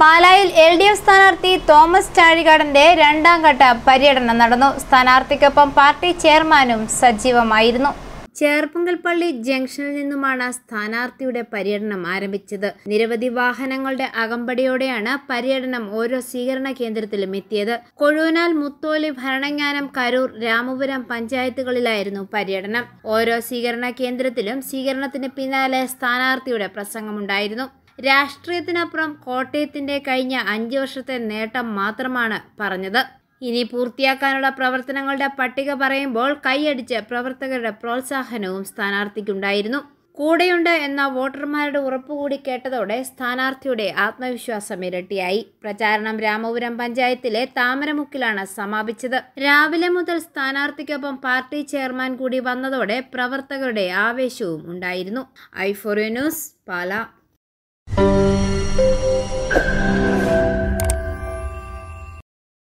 പാലായിൽ L D F സ്ഥാനാർത്ഥി തോമസ് ചാഴികാടന്റെ രണ്ടാം ഘട്ട പര്യടനം നടന്നു സ്ഥാനാർത്ഥിക്കൊപ്പം പാർട്ടി ചെയർമാനും സജീവമായിരുന്നു ചേർപ്പുങ്കൽപ്പള്ളി ജംഗ്ഷനിൽ നിന്നുമാണ് സ്ഥാനാർത്ഥിയുടെ പര്യടനം ആരംഭിച്ചത് നിരവധി വാഹനങ്ങളുടെ അകമ്പടിയോടെയാണ് പര്യടനം ഓരോ സ്വീകരണ കേന്ദ്രത്തിലും എത്തിയത് കൊഴൂനാൽ മുത്തോലി ഭരണങ്ങാനം കരൂർ രാമപുരം പഞ്ചായത്തുകളിലായിരുന്നു പര്യടനം ഓരോ സ്വീകരണ കേന്ദ്രത്തിലും സ്വീകരണത്തിന് പിന്നാലെ സ്ഥാനാർത്ഥിയുടെ പ്രസംഗമുണ്ടായിരുന്നു രാഷ്ട്രീയത്തിനപ്പുറം കോട്ടയത്തിന്റെ കഴിഞ്ഞ അഞ്ച് വർഷത്തെ നേട്ടം മാത്രമാണ് പറഞ്ഞത് ഇനി പൂർത്തിയാക്കാനുള്ള പ്രവർത്തനങ്ങളുടെ പട്ടിക പറയുമ്പോൾ കൈയടിച്ച് പ്രവർത്തകരുടെ പ്രോത്സാഹനവും സ്ഥാനാർത്ഥിക്കുണ്ടായിരുന്നു കൂടെയുണ്ട് എന്ന വോട്ടർമാരുടെ ഉറപ്പുകൂടി കേട്ടതോടെ സ്ഥാനാർത്ഥിയുടെ ആത്മവിശ്വാസം ഇരട്ടിയായി പ്രചാരണം രാമപുരം പഞ്ചായത്തിലെ താമരമുക്കിലാണ് സമാപിച്ചത് രാവിലെ മുതൽ സ്ഥാനാർത്ഥിക്കൊപ്പം പാർട്ടി ചെയർമാൻ കൂടി വന്നതോടെ പ്രവർത്തകരുടെ ആവേശവും ഉണ്ടായിരുന്നു ഐഫോറിയ ന്യൂസ് പാല thank you